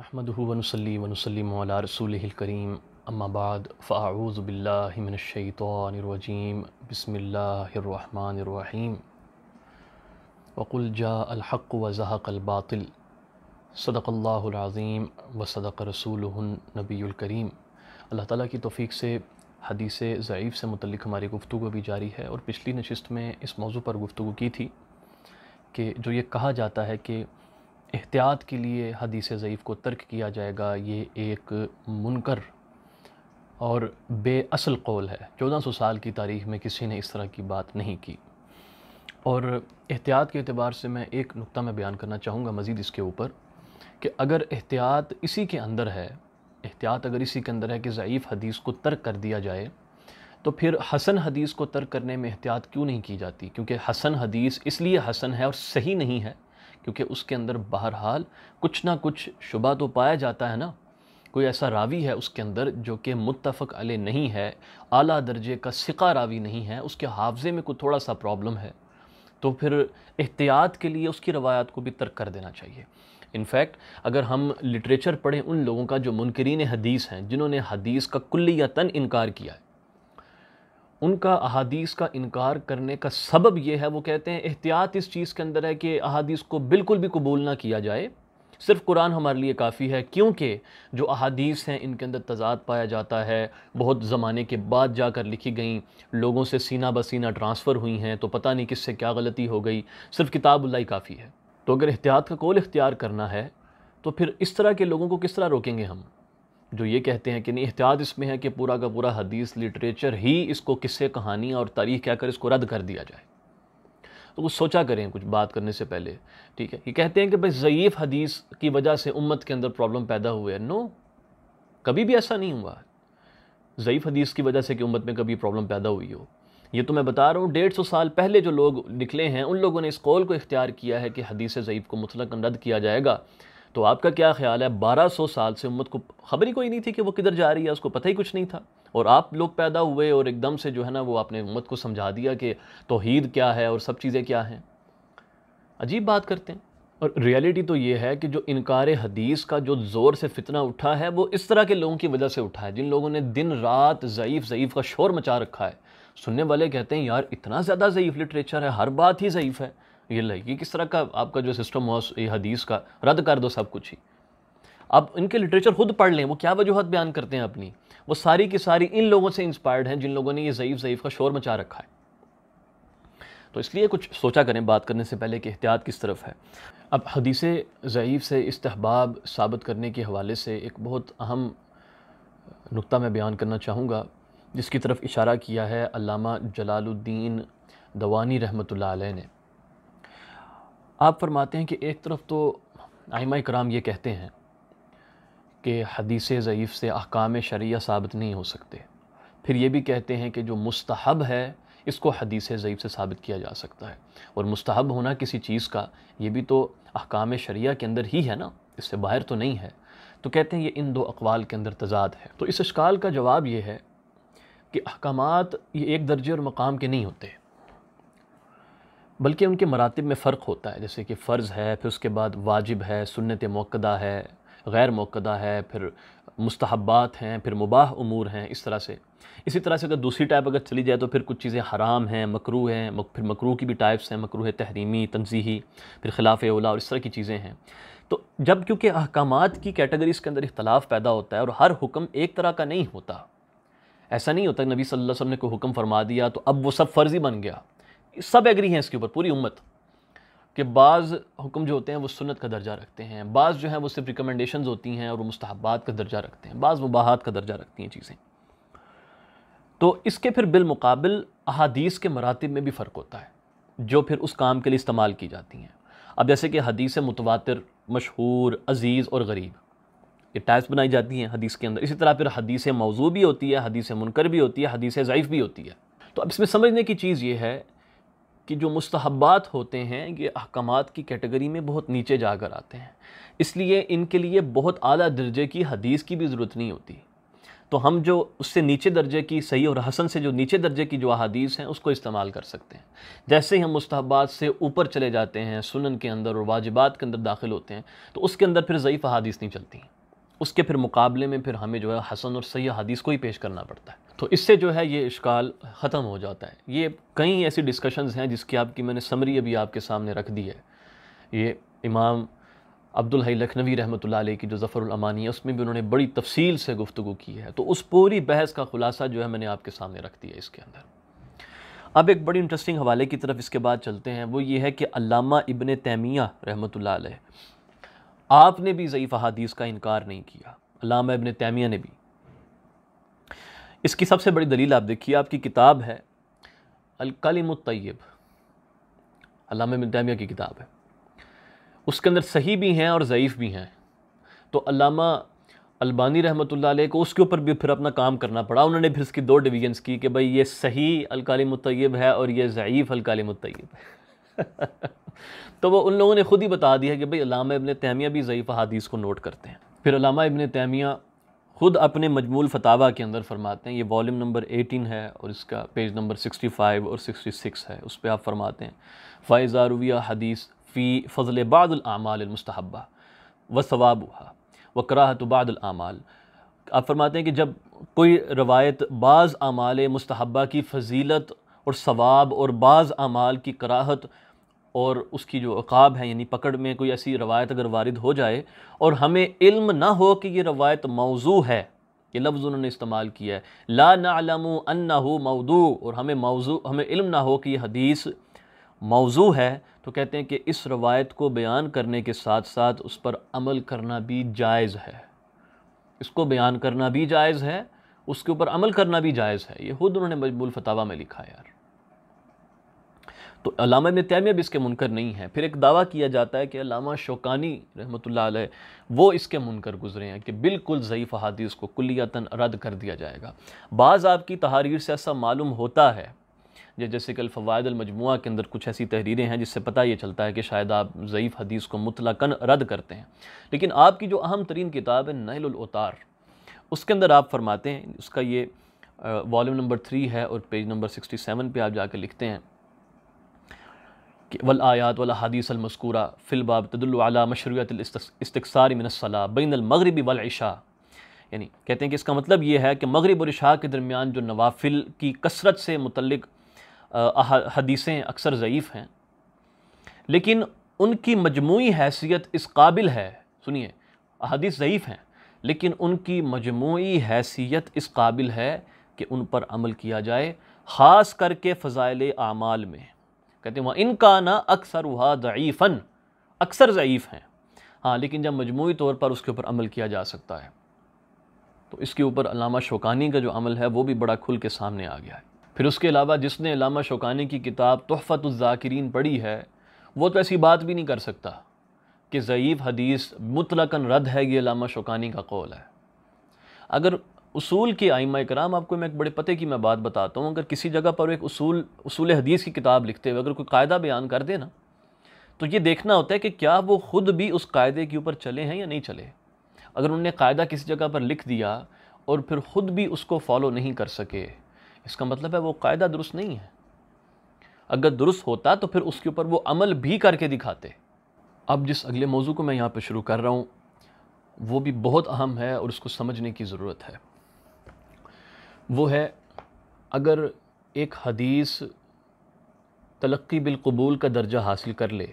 नहमदूवनसली वनसलम रसूलकरीम अम्माबाद फ़ाऊज़बिल्लिमिनशैतरजीम बसमीम वक़ुल जा अलहक़ वज़हक़ अलबातिल सदक़ल्लाज़ीम व सदक़ रसूल नबीकरीम अल्लाह ताली की तोफ़ी से हदीस ज़यीफ़ से मुतलक हमारी गुफ्तु भी जारी है और पिछली नशस्त में इस मौजू पर गुफ्तु की थी कि जो ये कहा जाता है कि एहतियात के लिए हदीस ज़यीफ़ को तर्क किया जाएगा ये एक मुनकर और बेअसल कौल है चौदह सौ साल की तारीख़ में किसी ने इस तरह की बात नहीं की और एहतियात के अतबार से मैं एक नुक़ा में बयान करना चाहूँगा मज़ीद इसके ऊपर कि अगर एहतियात इसी के अंदर है एहतियात अगर इसी के अंदर है कि ज़यीफ़ हदीस को तर्क कर दिया जाए तो फिर हसन हदीस को तर्क करने में एहतियात क्यों नहीं की जाती क्योंकि हसन हदीस इसलिए हसन है और सही नहीं है क्योंकि उसके अंदर बहरहाल कुछ ना कुछ शुबा तो पाया जाता है ना कोई ऐसा रावी है उसके अंदर जो कि मुतफ़ अले नहीं है आला दर्जे का सिका रावी नहीं है उसके हाफजे में कोई थोड़ा सा प्रॉब्लम है तो फिर एहतियात के लिए उसकी रवायात को भी तर्क कर देना चाहिए इनफैक्ट अगर हम लिटरेचर पढ़ें उन लोगों का जो मुनकरीन हदीस हैं जिन्होंने हदीस का कुल्ली या तन इनकार किया है उनका अहादीस का इनकार करने का सबब यह है वो कहते हैं एहतियात इस चीज़ के अंदर है कि अहादीस को बिल्कुल भी कबूल ना किया जाए सिर्फ कुरान हमारे लिए काफ़ी है क्योंकि जो अहादीस हैं इनके अंदर तजाद पाया जाता है बहुत ज़माने के बाद जाकर लिखी गई लोगों से सीना बसीना ट्रांसफ़र हुई हैं तो पता नहीं किससे क्या गलती हो गई सिर्फ किताबुल्लाई काफ़ी है तो अगर एहतियात का कौल इख्तियार करना है तो फिर इस तरह के लोगों को किस तरह रोकेंगे हम जो ये कहते हैं कि नहीं एहतियात इसमें है कि पूरा का पूरा हदीस लिटरेचर ही इसको किस्से कहानी और तारीख क्या कर इसको रद्द कर दिया जाए तो कुछ सोचा करें कुछ बात करने से पहले ठीक है ये कहते हैं कि भाई ज़यीफ़ हदीस की वजह से उम्मत के अंदर प्रॉब्लम पैदा हुए है नो कभी भी ऐसा नहीं हुआ ज़यीफ़ हदीस की वजह से कि उम्मत में कभी प्रॉब्लम पैदा हुई हो ये तो मैं बता रहा हूँ डेढ़ सौ साल पहले जो लोग निकले हैं उन लोगों ने इस कौल को इख्तियार किया है कि हदीस ज़यीफ़ को मुतलकन रद्द किया जाएगा तो आपका क्या ख्याल है 1200 साल से उम्मत को खबर ही कोई नहीं थी कि वो किधर जा रही है उसको पता ही कुछ नहीं था और आप लोग पैदा हुए और एकदम से जो है ना वो आपने उम्मत को समझा दिया कि तोहद क्या है और सब चीज़ें क्या हैं अजीब बात करते हैं और रियलिटी तो ये है कि जो इनकार हदीस का जो ज़ोर से फितना उठा है वो इस तरह के लोगों की वजह से उठा है जिन लोगों ने दिन रात ज़यीफ़ ज़यीफ़ का शोर मचा रखा है सुनने वाले कहते हैं यार इतना ज़्यादा ज़यीफ़ लिटरेचर है हर बात ही ज़यीफ़ है ये लाइक ये किस तरह का आपका जो सिस्टम हुआ ये हदीस का रद्द कर दो सब कुछ ही आप इनके लिटरेचर खुद पढ़ लें वो क्या वजूहत बयान करते हैं अपनी वो सारी की सारी इन लोगों से इंस्पायर्ड हैं जिन लोगों ने ये ज़यीफ़ ज़यीफ़ का शोर मचा रखा है तो इसलिए कुछ सोचा करें बात करने से पहले कि एहतियात किस तरफ है अब हदीस ज़यीफ़ से इस्तेहबाब साबित करने के हवाले से एक बहुत अहम नुक्ता मैं बयान करना चाहूँगा जिसकी तरफ इशारा किया है अलामा जलालुद्दीन दवानी रहमत ने आप फरमाते हैं कि एक तरफ तो आइमा कराम ये कहते हैं कि हदीस ज़यीफ़ से अहकाम शरिया साबित नहीं हो सकते फिर ये भी कहते हैं कि जो मुस्तहब है इसको हदीस ज़यीफ़ से साबित किया जा सकता है और मुस्तहब होना किसी चीज़ का ये भी तो अहकाम शरिया के अंदर ही है ना इससे बाहर तो नहीं है तो कहते हैं ये इन दो अकवाल के अंदर तजाद है तो इस अशकाल का जवाब ये है कि अहकाम ये एक दर्जे और मकाम के नहीं होते बल्कि उनके मरातब में फ़र्क होता है जैसे कि फ़र्ज़ है फिर उसके बाद वाजिब है सुन्नत मौक़दा है गैर मौक़दा है फिर मुस्तहबात हैं फिर मुबाह अमूर हैं इस तरह से इसी तरह से अगर दूसरी टाइप अगर चली जाए तो फिर कुछ चीज़ें हराम हैं मकरू हैं मक, फिर मकरू की भी टाइप्स हैं मकरू है तहरीमी तनजीही फिर खिलाफ ओला और इस तरह की चीज़ें हैं तो जब क्योंकि अहकाम की कैटेगरीज़ के अंदर इख्तलाफ पैदा होता है और हर हुक्म एक तरह का नहीं होता ऐसा नहीं होता नबी सल्लल्लाहु अलैहि वसल्लम ने कोई हुक्म फरमा दिया तो अब वो सब फ़र्ज़ ही बन गया सब एग्री हैं इसके ऊपर पूरी उम्मत कि बाज़ हुक्म जो होते हैं वो सुन्नत का दर्जा रखते हैं बाज़ जो हैं वो सिर्फ रिकमेंडेशन होती हैं और वो मुस्ताहबात का दर्जा रखते हैं बाज़ मुबाहत का दर्जा रखती हैं चीज़ें तो इसके फिर बिलमकबिल अहादीस के मरातब में भी फ़र्क होता है जो फिर उस काम के लिए इस्तेमाल की जाती हैं अब जैसे कि हदीस मुतवातर मशहूर अज़ीज़ और गरीब ये टाइप्स बनाई जाती हैं हदीस के अंदर इसी तरह फिर हदीस मौजू भी होती है हदीस मुनकर भी होती है हदीस ज़ैफ़ भी होती है तो अब इसमें समझने की चीज़ ये है कि जो मुस्तहबात होते हैं ये अहकाम की कैटेगरी में बहुत नीचे जाकर आते हैं इसलिए इनके लिए बहुत आला दर्जे की हदीस की भी ज़रूरत नहीं होती तो हम जो उससे नीचे दर्जे की सही और हसन से जो नीचे दर्जे की जो अदीस हैं उसको इस्तेमाल कर सकते हैं जैसे ही हम मुस्तबात से ऊपर चले जाते हैं सुनन के अंदर और वाजिबात के अंदर दाखिल होते हैं तो उसके अंदर फिर ज़यीफ़ अदीस नहीं चलती उसके फिर मुकाबले में फिर हमें जो है हसन और सही हदीस को ही पेश करना पड़ता है तो इससे जो है ये इश्काल ख़त्म हो जाता है ये कई ऐसी डिस्कशंस हैं जिसकी आपकी मैंने समरी अभी आपके सामने रख दी है ये इमाम अब्दुल हई लखनवी रहमत की जो ज़फ़रमानी है उसमें भी उन्होंने बड़ी तफसील से गुफ्तु की है तो उस पूरी बहस का ख़ुलासा जो है मैंने आपके सामने रख दिया इसके अंदर अब एक बड़ी इंटरेस्टिंग हवाले की तरफ इसके बाद चलते हैं वो ये है कि अलामा इबन तैमिया रहमत आपने भी ज़यीफ़ अहादीस का इनकार नहीं किया अलामा इबन तैमिया ने भी इसकी सबसे बड़ी दलील आप देखिए आपकी किताब है अलकलमतयब अलामा इबन तैमिया की किताब है उसके अंदर सही भी हैं और ज़यीफ़ भी हैं तो अलामा अलबानी रहमत ला को उसके ऊपर भी फिर अपना काम करना पड़ा उन्होंने फिर इसकी दो डिवीजन्स की कि भाई ये सही अलकालमतयब है और ये ज़यीफ़ अलकालमतयब है तो वो उन लोगों ने ख़ुद ही बता दिया कि भाई अलामा इबन तैमिया भी ज़यीफ़ हदीस को नोट करते हैं फिर अलामा इबन तैमिया ख़ुद अपने मजमूल फतावा के अंदर फरमाते हैं ये वॉल्यूम नंबर 18 है और इसका पेज नंबर 65 और 66 है उस पर आप फरमाते हैं फ़ायज़ा रविया हदीस फ़ी फ़जल बादलमालमस्तबा व सवाब हुआ व कराहत बादलमाल आप फरमाते हैं कि जब कोई रवायत बाज़ आमाल मुस्तहबा की फजीलत और सवाब और बाज़ आमाल की कराहत और उसकी जो अकाब है यानी पकड़ में कोई ऐसी रवायत अगर वारद हो जाए और हमें इल्म ना हो कि ये रवायत मौजू है ये लफ्ज़ उन्होंने इस्तेमाल किया है ला नालम अन्ना हो मौदू और हमें मौजू हमें इल्म ना हो कि यह हदीस मौजू है तो कहते हैं कि इस रवायत को बयान करने के साथ साथ उस पर अमल करना भी जायज़ है इसको बयान करना भी जायज़ है उसके ऊपर अमल करना भी जायज़ है ये खुद उन्होंने मजबूल फतावा में लिखा यार तो अलामा इबन तैमिया भी इसके मुनकर नहीं है फिर एक दावा किया जाता है कि अलामा शौकानी अलैह वो इसके मुनकर गुजरे हैं कि बिल्कुल ज़यीफ़ अहादीस को कुलियतन रद्द कर दिया जाएगा बाज़ आपकी तहारीर से ऐसा मालूम होता है जैसे कि अलफवाद के अंदर कुछ ऐसी तहरीरें हैं जिससे पता ये चलता है कि शायद आप ज़यीफ़ हदीस को मुतलकन रद्द करते हैं लेकिन आपकी जो अहम तरीन किताब है अवतार उसके अंदर आप फरमाते हैं उसका ये वॉल्यूम नंबर थ्री है और पेज नंबर सिक्सटी सेवन पर आप जाकर लिखते हैं वल आयात वल हदीस अलमस्कूरा फ़िलबाब तदुल्ला मशरूत इस्तसार मिनसला बैन मगरबी वलशा यानी कहते हैं कि इसका मतलब ये है कि मगरब और इशा के दरमियान जो नवाफिल की कसरत से मुतलक हदीसें अक्सर ज़यीफ़ हैं लेकिन उनकी मजमू हैसियत इस काबिल है सुनिए अदीस ज़यीफ़ हैं लेकिन उनकी मजमू हैसियत इस काबिल है कि उन पर अमल किया जाए ख़ास करके फ़ज़ाइल आमाल में कहते हैं वह इनका ना अक्सर हुआ ज़ीफ़न अक्सर ज़यीफ़ हैं हाँ लेकिन जब मजमू तौर पर उसके ऊपर अमल किया जा सकता है तो इसके ऊपर अलामा शोकानी का जो अमल है वो भी बड़ा खुल के सामने आ गया है फिर उसके अलावा जिसने अलामा शोकानी की किताब तोहफ़तुलज़ाकिरीन पढ़ी है वो तो ऐसी बात भी नहीं कर सकता कि ज़यीफ़ हदीस मुतलकन रद्द है ये अलामा शौकानी का कौल है अगर उसूल के आइमा कराम आपको मैं एक बड़े पते की मैं बात बताता हूँ अगर किसी जगह पर एक उसूल उसूल हदीस की किताब लिखते हुए अगर कोई कायदा बयान कर दे ना तो ये देखना होता है कि क्या वो ख़ुद भी उस कायदे के ऊपर चले हैं या नहीं चले अगर उन्होंने कायदा किसी जगह पर लिख दिया और फिर ख़ुद भी उसको फॉलो नहीं कर सके इसका मतलब है वो कायदा दुरुस्त नहीं है अगर दुरुस्त होता तो फिर उसके ऊपर वो अमल भी करके दिखाते अब जिस अगले मौजू को मैं यहाँ पर शुरू कर रहा हूँ वो भी बहुत अहम है और उसको समझने की ज़रूरत है वो है अगर एक हदीस तलक्की बिलकबूल का दर्जा हासिल कर ले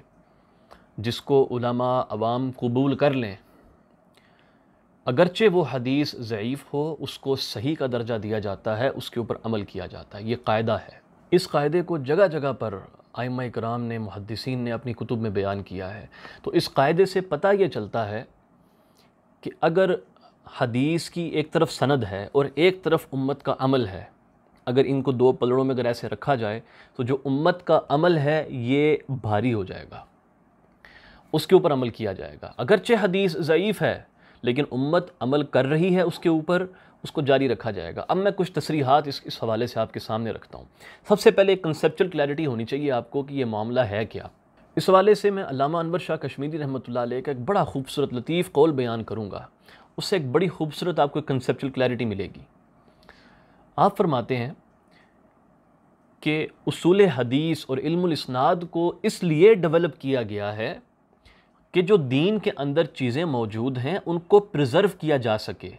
जिसको उलमा अवाम कबूल कर लें अगरचे वो हदीस ज़यीफ़ हो उसको सही का दर्जा दिया जाता है उसके ऊपर अमल किया जाता है ये कायदा है इस कायदे को जगह जगह पर आयमा इकराम ने मुहदसिन ने अपनी कुतुब में बयान किया है तो इस कायदे से पता ये चलता है कि अगर हदीस की एक तरफ सनद है और एक तरफ उम्मत का अमल है अगर इनको दो पलड़ों में अगर ऐसे रखा जाए तो जो उम्मत का अमल है ये भारी हो जाएगा उसके ऊपर अमल किया जाएगा अगरचे हदीस ज़यीफ़ है लेकिन उम्मत अमल कर रही है उसके ऊपर उसको जारी रखा जाएगा अब मैं कुछ तसरीहत इस इस हवाले से आपके सामने रखता हूँ सबसे पहले एक कंसेप्चुअल क्लैरिटी होनी चाहिए आपको कि ये मामला है क्या इस हवाले से मैं अलामा अनवर शाह कश्मीरी रहमत का एक बड़ा खूबसूरत लतीफ़ कौल बयान करूँगा उससे एक बड़ी खूबसूरत आपको कंसेप्चुअल क्लैरिटी मिलेगी आप फरमाते हैं कि उसूल हदीस और इल्मनाद को इसलिए डेवलप किया गया है कि जो दीन के अंदर चीज़ें मौजूद हैं उनको प्रिज़र्व किया जा सके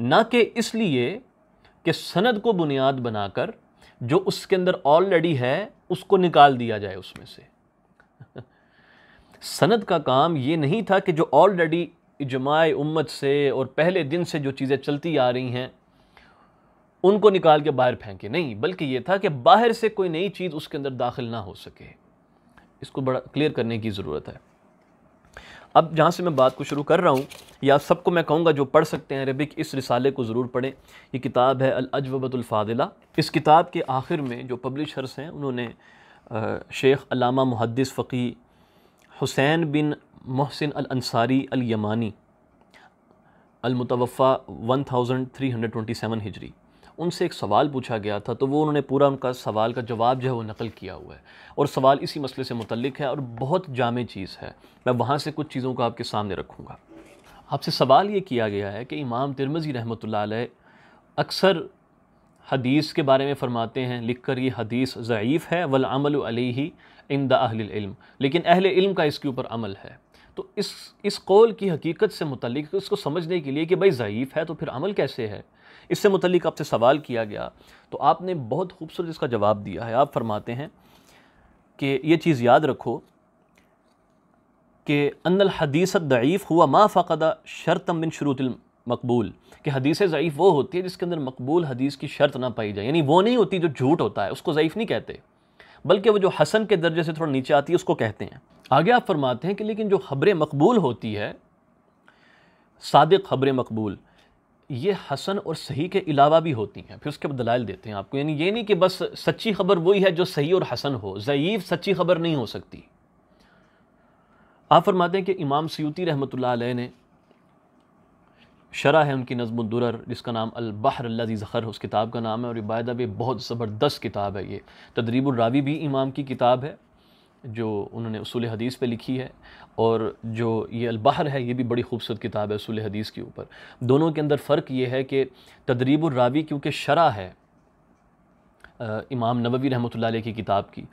ना कि इसलिए कि सनद को बुनियाद बनाकर जो उसके अंदर ऑलरेडी है उसको निकाल दिया जाए उसमें से सनद का काम ये नहीं था कि जो ऑलरेडी इजमाع उम्मत से और पहले दिन से जो चीज़ें चलती आ रही हैं उनको निकाल के बाहर फेंके नहीं बल्कि ये था कि बाहर से कोई नई चीज़ उसके अंदर दाखिल ना हो सके इसको बड़ा क्लियर करने की ज़रूरत है अब जहाँ से मैं बात को शुरू कर रहा हूँ या सबको मैं कहूँगा जो पढ़ सकते हैं अरबिक इस रिसाले को ज़रूर पढ़ें ये किताब है अलजबतुलफ़ादिला इस किताब के आखिर में जो पब्लिशर्स हैं उन्होंने शेख अलामा मुहदस फ़की हुसैन बिन मोहसिन अल-अंसारी अल-यमानी अलमतवफ़ा 1327 हिजरी उनसे एक सवाल पूछा गया था तो वो उन्होंने पूरा उनका सवाल का जवाब जो है वो नकल किया हुआ है और सवाल इसी मसले से मुतलक है और बहुत जाम चीज़ है मैं वहाँ से कुछ चीज़ों को आपके सामने रखूँगा आपसे सवाल ये किया गया है कि इमाम तिरमजी रहमत अक्सर हदीस के बारे में फ़रमाते हैं लिख कर ये हदीस ज़यीफ़ है वल अमल इन द अहल लेकिन अहल इल्म का इसके ऊपर अमल है तो इस इस कौल की हकीकत से मतलब इसको समझने के लिए कि भाई ज़यीफ़ है तो फिर अमल कैसे है इससे मतलब आपसे सवाल किया गया तो आपने बहुत खूबसूरत इसका जवाब दिया है आप फरमाते हैं कि ये चीज़ याद रखो कि अनल हदीसत ज़यीफ़ हुआ मा फ़दा शर्त अमिन शरूतिल मकबूल कि हदीस ज़यीफ़ वो होती है जिसके अंदर मकबूल हदीस की शर्त ना पाई जाए यानी वो नहीं होती जो झूठ होता है उसको ज़यीफ़ नहीं कहते बल्कि वो जो हसन के दर्जे से थोड़ा नीचे आती है उसको कहते हैं आगे आप फरमाते हैं कि लेकिन जो खबरें मकबूल होती है सादक खबरें मकबूल ये हसन और सही के अलावा भी होती हैं फिर उसके दलाल देते हैं आपको यानी ये नहीं कि बस सच्ची खबर वही है जो सही और हसन हो ज़यीफ़ सच्ची खबर नहीं हो सकती आप फरमाते हैं कि इमाम सयूती रहमत ने शरा है उनकी दुरर जिसका नाम अलबहर अल्लाजी ज़ख़र उस किताब का नाम है और बायदा भी बहुत ज़बरदस्त किताब है ये तदरीबुलरावी भी इमाम की किताब है जो उन्होंने असूल हदीस पे लिखी है और जो ये अलबहर है ये भी बड़ी खूबसूरत किताब है असूल हदीस के ऊपर दोनों के अंदर फ़र्क ये है कि तदरीबुलरावी क्योंकि शरा है आ, इमाम नबवी रहमत की किताब की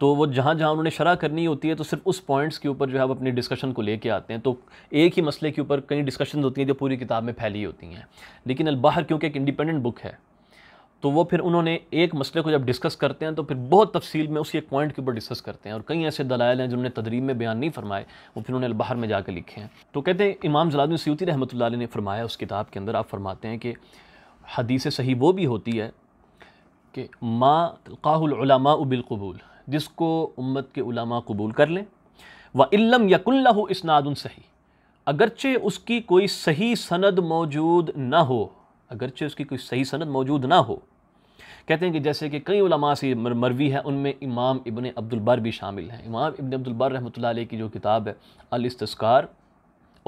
तो वो जहाँ जहाँ उन्होंने शरह करनी होती है तो सिर्फ उस पॉइंट्स के ऊपर जो है वो अपनी डिस्कशन को लेके आते हैं तो एक ही मसले के ऊपर कई डिस्कशन होती हैं जो पूरी किताब में फैली होती हैं लेकिन अलबाहर क्योंकि एक इंडिपेंडेंट बुक है तो वो फिर उन्होंने एक मसले को जब डिस्कस करते हैं तो फिर बहुत तफसील में उसी एक पॉइंट के ऊपर डिस्कस करते हैं और कई ऐसे दलाल हैं जिन्होंने तदरीब में बयान नहीं फरमाए वो फिर उन्होंने बाहर में जाकर लिखे हैं तो कहते हैं इमाम जलादुद्दीन सूती रहमत ने फरमाया उस किताब के अंदर आप फरमाते हैं कि हदीस सही वो भी होती है कि माँ तलकामा उबिलकबूल जिसको उम्मत के उलमा कबूल कर लें व इल्लम यकुल्ला इसनाद सही अगरचे उसकी कोई सही सनद मौजूद ना हो अगरचे उसकी कोई सही सनद मौजूद ना हो कहते हैं कि जैसे कि कई उलमा से मरवी है उनमें इमाम इबन अब्दुलबर भी शामिल हैं इमाम इबन अब्दुलबर रहमतुल्लाह की जो किताब है अलस्तस्कार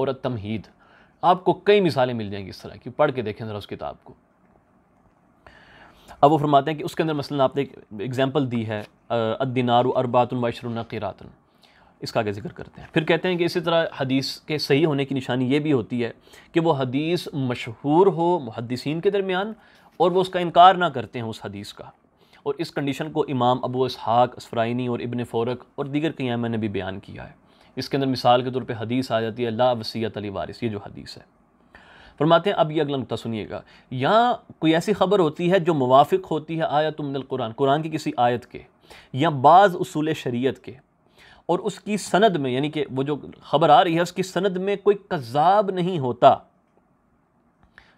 और तमहीद आपको कई मिसालें मिल जाएंगी इस तरह की पढ़ के देखें ज़रा उस किताब को अब वो फरमाते हैं कि उसके अंदर मसलन आपने एक एग्ज़ाम्पल दी है अदिनार अरबातुलमशरुन इसका आगे जिक्र करते हैं फिर कहते हैं कि इसी तरह हदीस के सही होने की निशानी ये भी होती है कि वो हदीस मशहूर हो मुहदसिन के दरमियान और वो उसका इनकार ना करते हैं उस हदीस का और इस कंडीशन को इमाम अबू इसहाक असफ़राइनी और इबन फ़ोरक और दीगर क़यामा ने भी बयान किया है इसके अंदर मिसाल के तौर पर हदीस आ जाती है ला वसीत अली वारिस ये जो हदीस है फरमाते हैं अब ये अगला नुकता सुनिएगा यहाँ कोई ऐसी खबर होती है जो मुवाफिक होती है आयत कुरान कुरान की किसी आयत के या बाज़ असूल शरीयत के और उसकी सनद में यानी कि वो जो खबर आ रही है उसकी सनद में कोई कज़ाब नहीं होता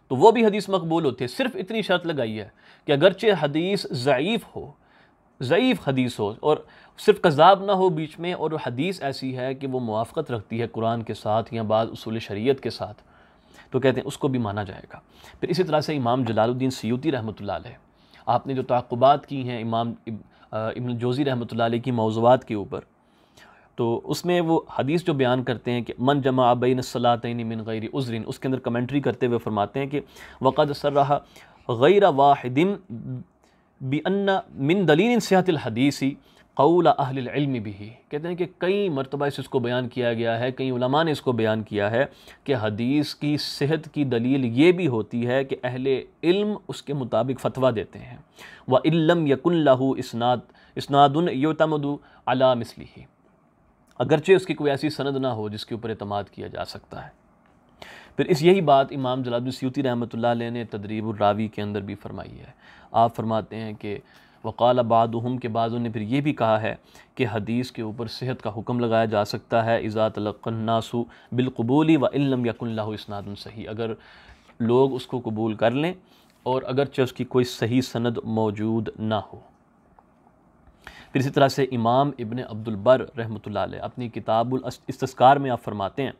तो वो भी हदीस मकबूल होती है सिर्फ इतनी शर्त लगाई है कि अगरचे हदीस ज़यीफ़ हो ज़यीफ़ हदीस हो और सिर्फ कज़ाब ना हो बीच में और हदीस ऐसी है कि वो मुआफ़त रखती है कुरान के साथ या बाद उसूल शरीयत के साथ तो कहते हैं उसको भी माना जाएगा फिर इसी तरह से इमाम जलालुद्दीन सयूती रहमत आपने जो तकबात की हैं इमाम इबन जोज़ी रहमत की मौजूद के ऊपर तो उसमें वो हदीस जो बयान करते हैं कि मन जमा अबिन सलातिन मिन गैर उज़रिन उसके अंदर कमेंट्री करते हुए फरमाते हैं कि वक़द सर रहा गैर वाहिदिन बी अन्ना मिन दलीन सेहत हदीसी कौल अहल इल्म भी कहते हैं कि कई मरतबा इस इसको बयान किया गया है कई उलमा ने इसको बयान किया है कि हदीस की सेहत की दलील ये भी होती है कि अहल इल्म उसके मुताबिक फ़तवा देते हैं व इल्लम यकुन लहू इसनाद इसनादन योतमदु अला मिसली अगरचे उसकी कोई ऐसी सनद ना हो जिसके ऊपर अतमाद किया जा सकता है फिर इस यही बात इमाम जलालुद्दीन सूती रहमत ने तदरीब रावी के अंदर भी फरमाई है आप फरमाते हैं कि वक़ाल बादम के बाद ने फिर ये भी कहा है कि हदीस के ऊपर सेहत का हुक्म लगाया जा सकता है इज़ा तलकन्नासु बिलकबूली व इलम यकुल्ला इसनादन सही अगर लोग उसको कबूल कर लें और अगरचे उसकी कोई सही सनद मौजूद ना हो फिर इसी तरह से इमाम इबन अब्दुलबर रहमत अपनी किताबुल में आप फरमाते हैं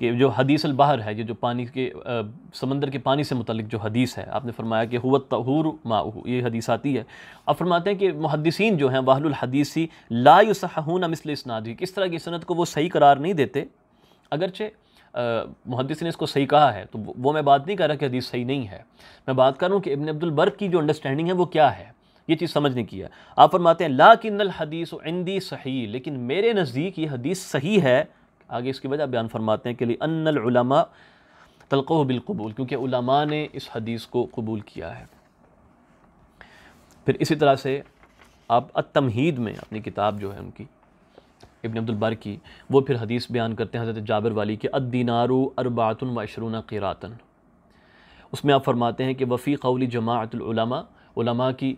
कि जो हदीस अलबहर है ये जो पानी के आ, समंदर के पानी से मुतलिक जो हदीस है आपने फरमाया कि हुत तहूर माऊ ये हदीस आती है अब फरमाते हैं कि मुहदसिन जो हैं वाहलहदीसी लायुसहून मिसल इसनादी किस तरह की सनत को वो सही करार नहीं देते अगरचे मुहदस ने इसको सही कहा है तो वो मैं बात नहीं कर रहा कि हदीस सही नहीं है मैं बात कर रहा हूँ कि इबन बर्क की जो अंडरस्टैंडिंग है वो क्या है ये चीज़ समझ नहीं किया आप फरमाते हैं ला किन्नल हदीस इंदी सही लेकिन मेरे नज़दीक ये हदीस सही है आगे इसकी वजह बयान फरमाते हैं कि लिए अनलमा तलको बिलकबूल क्योंकि ने इस हदीस को कबूल किया है फिर इसी तरह से आप अतमहीद में अपनी किताब जो है उनकी इबन अब्दुलबर की वो फिर हदीस बयान करते हैं हज़रत जाबर वाली के अदीनारो अरबातन व क़रातन उसमें आप फरमाते हैं कि वफ़ी कौली जमातलमा की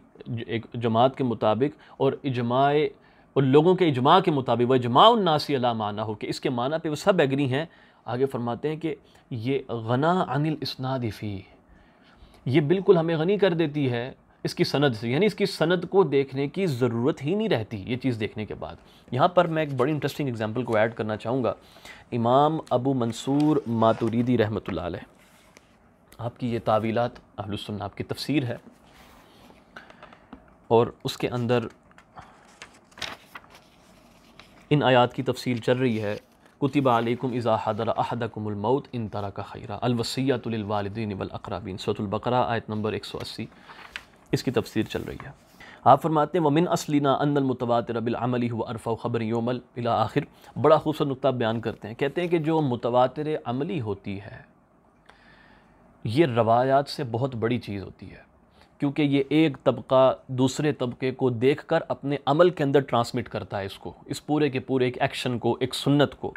एक जमात के मुताबिक और इजमाए उन लोगों के इजमा के मुताबिक वह इजमा उन्नासी अला माना हो कि इसके माना पे वो सब एग्री हैं आगे फरमाते हैं कि ये गना अनिल इसनादिफ़ी ये बिल्कुल हमें गनी कर देती है इसकी सनद से यानी इसकी सनद को देखने की ज़रूरत ही नहीं रहती ये चीज़ देखने के बाद यहाँ पर मैं एक बड़ी इंटरेस्टिंग एग्जाम्पल को ऐड करना चाहूँगा इमाम अबू मंसूर मातुरीदी रहमत आपकी ये तावीलात अहलसन्ना आपकी तफसीर है और उसके अंदर इन आयात की तफसील चल रही है कुतबालकुम इज़ा हदर अहदकुमलमौत इन तरह का खैरा अलवसीतवालदिन वलअक़राबीन सतुलबकर आयत नंबर एक सौ अस्सी इसकी तफसीर चल रही है आप फरमाते हैं वमिन असलिना अनमतवात रबिलमली अरफ़ा ख़बर योमल इला आखिर बड़ा खूबसूरत नुकता बयान करते हैं कहते हैं कि जो मुतवा अमली होती है ये रवायात से बहुत बड़ी चीज़ होती है क्योंकि ये एक तबका दूसरे तबके को देख कर अपने अमल के अंदर ट्रांसमिट करता है इसको इस पूरे के पूरे एक एक्शन को एक सुन्नत को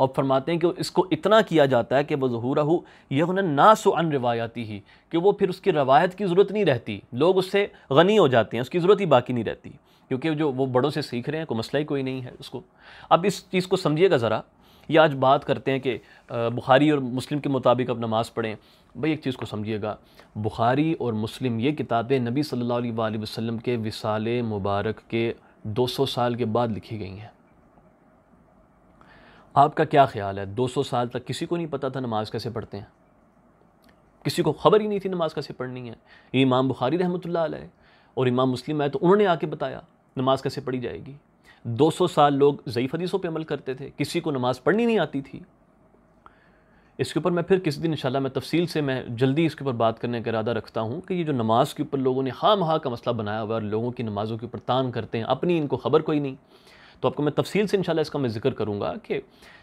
और फरमाते हैं कि इसको इतना किया जाता है कि वह ज़हूरा हो यह ना सो अन रिवायाती ही कि वो फिर उसकी रवायत की ज़रूरत नहीं रहती लोग उससे गनी हो जाते हैं उसकी ज़रूरत ही बाकी नहीं रहती क्योंकि जो वो बड़ों से सीख रहे हैं कोई मसला ही कोई नहीं है उसको अब इस चीज़ को समझिएगा ज़रा या आज बात करते हैं कि बुखारी और मुस्लिम के मुताबिक अब नमाज़ पढ़ें भाई एक चीज़ को समझिएगा बुखारी और मुस्लिम ये किताबें नबी सल्लल्लाहु अलैहि वसल्लम के विसाल मुबारक के 200 साल के बाद लिखी गई हैं आपका क्या ख्याल है 200 साल तक किसी को नहीं पता था नमाज़ कैसे पढ़ते हैं किसी को खबर ही नहीं थी नमाज़ कैसे पढ़नी है ये इमाम बुखारी रहमत ला और इमाम मुस्लिम आए तो उन्होंने आके बताया नमाज़ कैसे पढ़ी जाएगी 200 साल लोग ज़यीफ़ हदीसों पे अमल करते थे किसी को नमाज़ पढ़नी नहीं आती थी इसके ऊपर मैं फिर किसी दिन इंशाल्लाह मैं तफसील से मैं जल्दी इसके ऊपर बात करने का इरादा रखता हूँ कि ये जो नमाज़ के ऊपर लोगों ने हाँ महा का मसला बनाया हुआ है और लोगों की नमाज़ों के ऊपर तान करते हैं अपनी इनको खबर कोई नहीं तो आपको मैं तफसील से इंशाल्लाह इसका मैं जिक्र करूँगा कि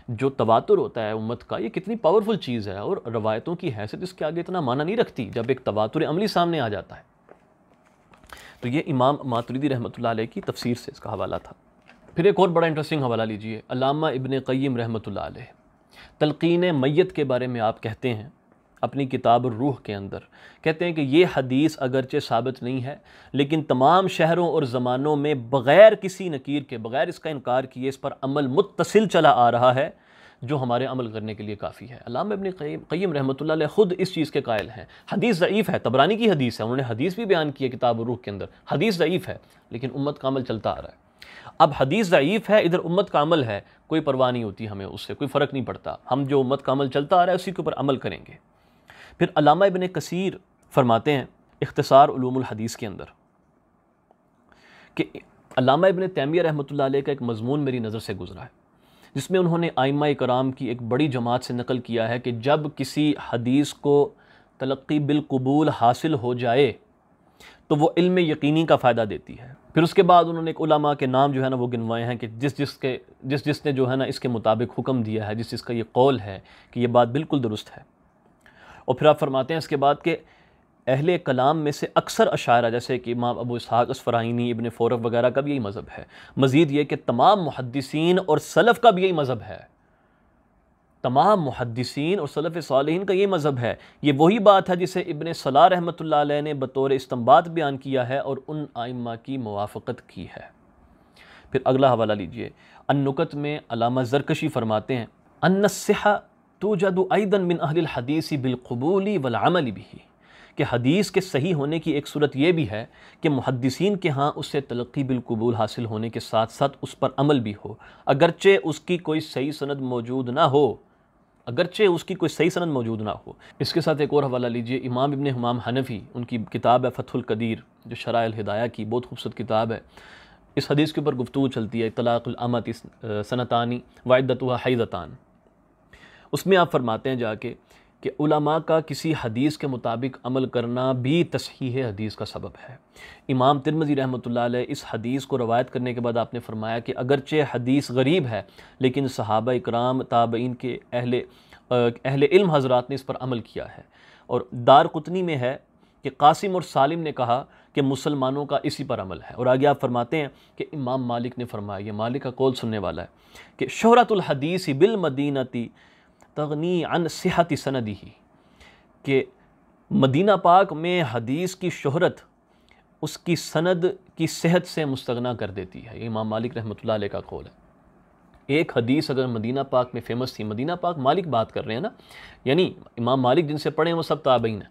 जो तवातुर होता है उम्मत का ये कितनी पावरफुल चीज़ है और रवायतों की हैसियत इसके आगे इतना माना नहीं रखती जब एक तवातुर अमली सामने आ जाता है तो ये इमाम मातरीदी रहमत की तफसीर से इसका हवाला था फिर एक और बड़ा इंटरेस्टिंग हवाला लीजिए अलामा इबन क़य्यम रहमत अलैह मैत के बारे में आप कहते हैं अपनी किताब रूह के अंदर कहते हैं कि ये हदीस अगरचे साबित नहीं है लेकिन तमाम शहरों और ज़मानों में बग़ैर किसी नकीर के बग़ैर इसका इनकार किए इस पर अमल मुतसिल चला आ रहा है जो हमारे अमल करने के लिए काफ़ी है अलाम इबन क़यम रहमत ख़ुद इस चीज़ के कायल हैं हदीस ज़यीफ़ है तबरानी की हदीस है उन्होंने हदीस भी बयान की है किताब रूह के अंदर हदीस ज़यीफ़ है लेकिन उम्मत का अमल चलता आ रहा है अब हदीस ज़यीफ़ है इधर उम्मत का अमल है कोई परवाह नहीं होती हमें उससे कोई फ़र्क नहीं पड़ता हम जो उम्मत का अमल चलता आ रहा है उसी के ऊपर अमल करेंगे फिर अलामा इबन कसीर फरमाते हैं इख्तसार हदीस के अंदर कि अलामा इबन तैमिया रहमत का एक मजमून मेरी नज़र से गुजरा है जिसमें उन्होंने आइमा कराम की एक बड़ी जमात से नकल किया है कि जब किसी हदीस को तलक़ी बिलकबूल हासिल हो जाए तो वो इल्म यकीनी का फ़ायदा देती है फिर उसके बाद उन्होंने एक उलमा के नाम जो है ना वो गिनवाए हैं कि जिस जिस के जिस जिसने जो है ना इसके मुताबिक हुक्म दिया है जिस जिसका ये कौल है कि ये बात बिल्कुल दुरुस्त है और फिर आप फरमाते हैं इसके बाद के अहल कलाम में से अक्सर अशारा जैसे कि माँ अबू इसहाक असफ़राइनी इबन फ़ौरफ वगैरह का भी यही मज़हब है मज़ीद ये कि तमाम मुहदसिन और सलफ़ का भी यही मज़हब है तमाम मुहदसिन और सलफ़ सालहन का ये मज़हब है ये वही बात है जिसे इबन सलाह रहमत ने बतौर इस्तम्बात बयान किया है और उन आइमा की मुआफ़त की है फिर अगला हवाला लीजिए अनुकत में अलामा जरकशी फरमाते हैं अन तो जद आयदन बिन अहिल हदीसी बिलकबूली वलामली भी कि हदीस के सही होने की एक सूरत यह भी है कि मुहदसिन के यहाँ उससे तलक़ी बिलकबूल हासिल होने के साथ साथ उस पर अमल भी हो अगरचे उसकी कोई सही सनद मौजूद ना हो अगरचे उसकी कोई सही सनद मौजूद ना हो इसके साथ एक और हवाला लीजिए इमाम इबन हमाम हनफी उनकी किताब है फ़तहुल कदीर जो शराल हदाया की बहुत खूबसूरत किताब है इस हदीस के ऊपर गुफ्तु चलती है तलाक़ुलमत सनतानी वायदतवा हैदतान उसमें आप फरमाते हैं जाके कि उलमा का किसी हदीस के मुताबिक अमल करना भी तसहीह हदीस का सबब है इमाम तिरमजी रहमत इस हदीस को रवायत करने के बाद आपने फरमाया कि अगरचे हदीस गरीब है लेकिन सहाबा इकराम ताबीन के अहल अहल इल्म हजरात ने इस पर अमल किया है और दार कुतनी में है कि कासिम और सालिम ने कहा कि मुसलमानों का इसी पर अमल है और आगे आप फरमाते हैं कि इमाम मालिक ने फरमाया ये मालिक का कौल सुनने वाला है कि शहरतुल हदीस बिल तगनी अन सेहत सनदी ही कि मदीना पाक में हदीस की शहरत उसकी सनद की सेहत से मुस्तना कर देती है इमाम मालिक रहमतुल्लाह ला का कौल है एक हदीस अगर मदीना पाक में फ़ेमस थी मदीना पाक मालिक बात कर रहे हैं ना यानी इमाम मालिक जिनसे पढ़े हैं वो सब ताबीन हैं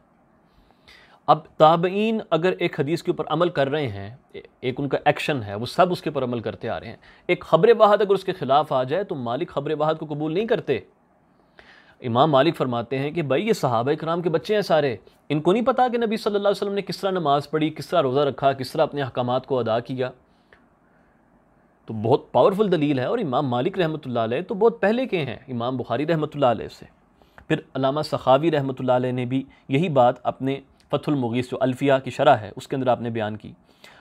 अब ताबीन अगर एक हदीस के ऊपर अमल कर रहे हैं एक उनका एक्शन है वो सब उसके ऊपर अमल करते आ रहे हैं एक खबर वाहद अगर उसके ख़िलाफ़ आ जाए तो मालिक खबर बहाद को कबूल नहीं करते इमाम मालिक फरमाते हैं कि भाई ये सहाबा कराम के बच्चे हैं सारे इनको नहीं पता कि नबी सल्लल्लाहु अलैहि वसल्लम ने किस तरह नमाज़ पढ़ी किस तरह रोज़ा रखा किस तरह अपने अहकाम को अदा किया तो बहुत पावरफुल दलील है और इमाम मालिक रहमत तो बहुत पहले के हैं इमाम बुखारी रहमत से फिर अलामा सखावी रहमत ने भी यही बात अपने फतुल मुगीस जो अल्फिया की शरह है उसके अंदर आपने बयान की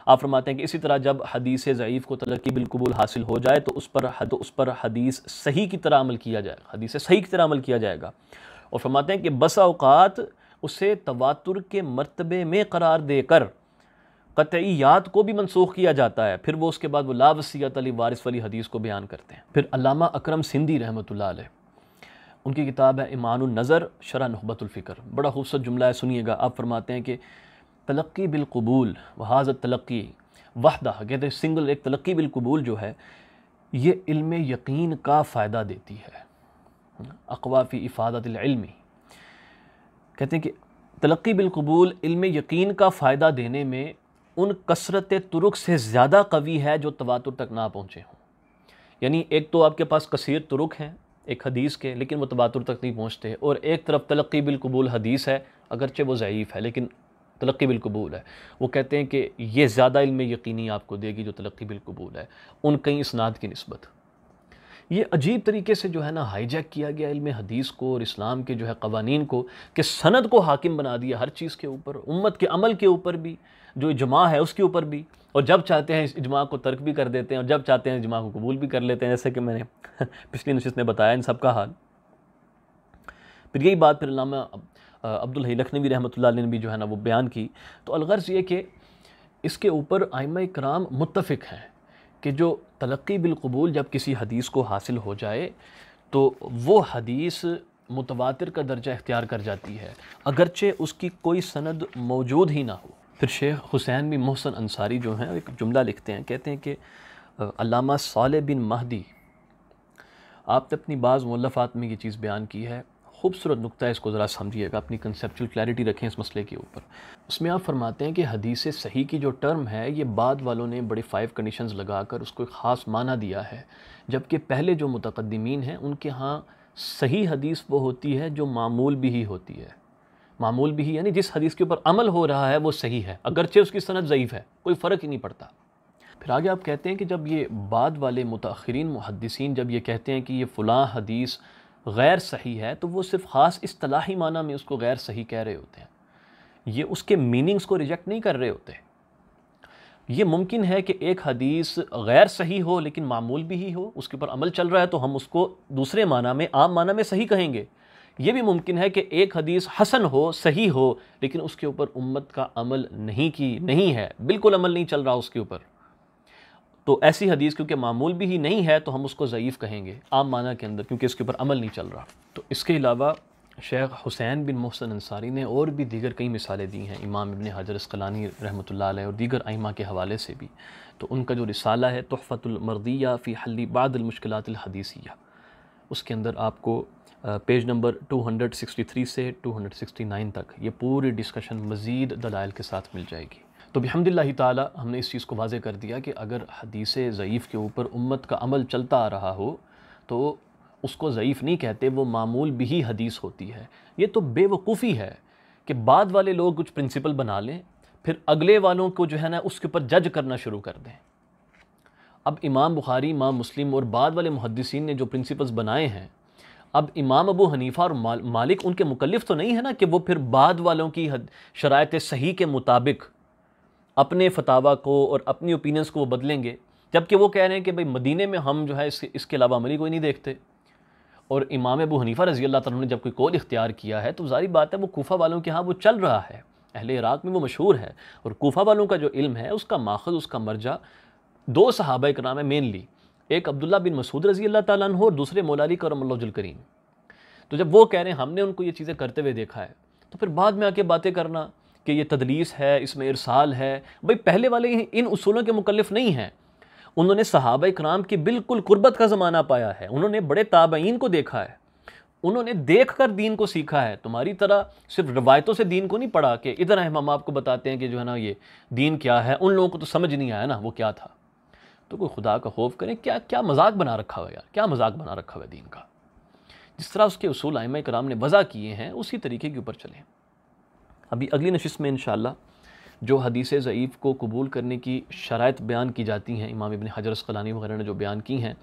आप फरमाते हैं कि इसी तरह जब हदीस ज़यीफ़ को तरक्की बिलकबूल हासिल हो जाए तो उस पर हद उस पर हदीस सही की तरह अमल किया जाएगा हदीस सही की तरह अमल किया जाएगा और फरमाते हैं कि बस अवकात उसे तवातुर के मरतबे में करार देकर कतियात को भी मनसूख किया जाता है फिर वो उसके बाद वो लावसियत अली वारिस वाली हदीस को बयान करते हैं फिर अलामा अक्रम सिंधी रहमत ला उनकी किताब है ईमान नज़र शरा नहबतुल्फ़िक्र बड़ा खूबसूरत जुमला है सुनिएगा आप फरमाते हैं कि तलक्की बिलकबूल वहाज़ तलक्की वाहदा कहते हैं सिंगल एक तलक्की बिलकबूल जो है ये इल्म यकीन का फ़ायदा देती है अकवाफ़ी इफ़ादतमी कहते हैं कि तलक्की बिलकबूल इल्म यकीन का फ़ायदा देने में उन कसरत तुरुक से ज़्यादा कवी है जो तवातुर तक ना पहुँचे हों यानी एक तो आपके पास कसीर तुरुक हैं एक हदीस के लेकिन वो तबातुर तक नहीं पहुँचते और एक तरफ तलक्की बिलकबूल हदीस है अगरचे वो ज़यीफ़ है लेकिन तलक्की बिलकबूल है वो कहते हैं कि ये ज़्यादा इल्म यकीनी आपको देगी जो तलक्की बिलकबूल है उन कई इसनाद की नस्बत ये अजीब तरीके से जो है ना हाईजैक किया गया इल्म हदीस को और इस्लाम के जो है कवानीन को कि सनद को हाकिम बना दिया हर चीज़ के ऊपर उम्मत के अमल के ऊपर भी जो जमा है उसके ऊपर भी और जब चाहते हैं इस इजमा को तर्क भी कर देते हैं और जब चाहते हैं इजमा को कबूल भी कर लेते हैं जैसे कि मैंने पिछली नशित ने बताया इन सब का हाल फिर यही बात फिर अब, अब्दुल लखनवी रहमत ने भी जो है ना वो बयान की तो अलगर्ज़ ये कि इसके ऊपर आयम कराम मुतफ़ हैं कि जो तलक्की बिलकबूल जब किसी हदीस को हासिल हो जाए तो वो हदीस मुतवा का दर्जा इख्तियार कर जाती है अगरचे उसकी कोई सनद मौजूद ही ना हो फिर शेख हुसैन बिन मोहसन अंसारी जो हैं एक जुमला लिखते हैं कहते हैं कि अलामा साल बिन महदी आपने अपनी बाज़ मुल्लफ़ात में ये चीज़ बयान की है खूबसूरत नुकता है इसको ज़रा समझिएगा अपनी कंसेप्चुअल क्लैरिटी रखें इस मसले के ऊपर उसमें आप फरमाते हैं कि हदीस सही की जो टर्म है ये बाद वालों ने बड़े फ़ाइव कंडीशंस लगाकर उसको एक ख़ास माना दिया है जबकि पहले जो मुतकदमीन हैं उनके यहाँ सही हदीस वो होती है जो मामूल भी ही होती है मामूल भी ही यानी जिस हदीस के ऊपर अमल हो रहा है वो सही है अगरचे उसकी सनत ज़यीफ़ है कोई फ़र्क ही नहीं पड़ता फिर आगे आप कहते हैं कि जब ये बाद वाले मुतान मुहदसिन जब ये कहते हैं कि ये फ़लाँ हदीस गैर सही है तो वो सिर्फ ख़ास असलाही माना में उसको गैर सही कह रहे होते हैं ये उसके मीनिंग्स को रिजेक्ट नहीं कर रहे होते ये मुमकिन है कि एक हदीस गैर सही हो लेकिन मामूल भी ही हो उसके ऊपर अमल चल रहा है तो हम उसको दूसरे माना में आम माना में सही कहेंगे ये भी मुमकिन है कि एक हदीस हसन हो सही हो लेकिन उसके ऊपर उम्मत का अमल नहीं की नहीं है बिल्कुल अमल नहीं चल रहा उसके ऊपर तो ऐसी हदीस क्योंकि मामूल भी ही नहीं है तो हम उसको ज़यीफ़ कहेंगे आम माना के अंदर क्योंकि इसके ऊपर अमल नहीं चल रहा तो इसके अलावा शेख हुसैन बिन मोहसन अंसारी ने और भी दीगर कई मिसालें दी हैं इमाम इबन हजर असकलानी रहमत और दीगर आइमा के हवाले से भी तो उनका जो रिसाला है तोहफ़तमर्दिया फ़ी हल्ली बादल मुश्किलात हदीसिया उसके अंदर आपको पेज नंबर 263 से 269 तक ये पूरी डिस्कशन मज़ीद दलाइल के साथ मिल जाएगी तो बहमदिल्ला ताली हमने इस चीज़ को वाजे कर दिया कि अगर हदीस ज़यीफ़ के ऊपर उम्मत का अमल चलता आ रहा हो तो उसको ज़यीफ़ नहीं कहते वो मामूल भी ही हदीस होती है ये तो बेवकूफ़ी है कि बाद वाले लोग कुछ प्रिंसिपल बना लें फिर अगले वालों को जो है ना उसके ऊपर जज करना शुरू कर दें अब इमाम बुखारी इमाम मुस्लिम और बाद वाले मुहदसिन ने जो प्रिंसिपल्स बनाए हैं अब इमाम अबू हनीफ़ा और माल, मालिक उनके मुकलफ तो नहीं है ना कि वो फिर बाद वालों की शरात सही के मुताबिक अपने फतावा को और अपनी ओपिनियंस को वो बदलेंगे जबकि वो कह रहे हैं कि भाई मदीने में हम जो है इसके इसके अलावा अमली कोई नहीं देखते और इमाम अबू हनीफ़ा रजी अल्लाह तुम ने जब कोई कौल इख्तियार किया है तो जारी बात है वो कोफा वालों के यहाँ वो चल रहा है अहल इराक़ में वो मशहूर है और कोफा वालों का जो इल्म है उसका माखज उसका मर्जा दो सहाबा कराम है मेनली एक अब्दुल्ला बिन मसूद रजी अल्लाह हो और दूसरे मौलाली करमल्लाजुल करीम तो जब वो कह रहे हैं हमने उनको ये चीज़ें करते हुए देखा है तो फिर बाद में आके बातें करना कि ये तदलीस है इसमें इरसाल है भाई पहले वाले इन उसूलों के मुकलफ नहीं हैं उन्होंने सहाब कराम की बिल्कुल कुर्बत का ज़माना पाया है उन्होंने बड़े ताबईन को देखा है उन्होंने देख कर दीन को सीखा है तुम्हारी तरह सिर्फ रवायतों से दीन को नहीं पढ़ा कि इधर अहम हम आपको बताते हैं कि जो है ना ये दीन क्या है उन लोगों को तो समझ नहीं आया ना वो क्या था तो कोई खुदा का खौफ करें क्या क्या मजाक बना रखा हुआ यार क्या मजाक बना रखा हुआ दीन का जिस तरह उसके असूल आयम कराम ने वज़ा किए हैं उसी तरीके के ऊपर चलें अभी अगली नशस्त में इन जो हदीस ज़यीफ़ को कबूल करने की शरात बयान की जाती हैं इमाम इबन हजर असकलानी वगैरह ने जो बयान की हैं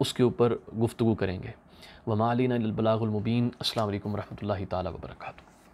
उसके ऊपर गुफ्तु करेंगे वमालिन अलबलागुलमुबीन असल वरहमल तबरकू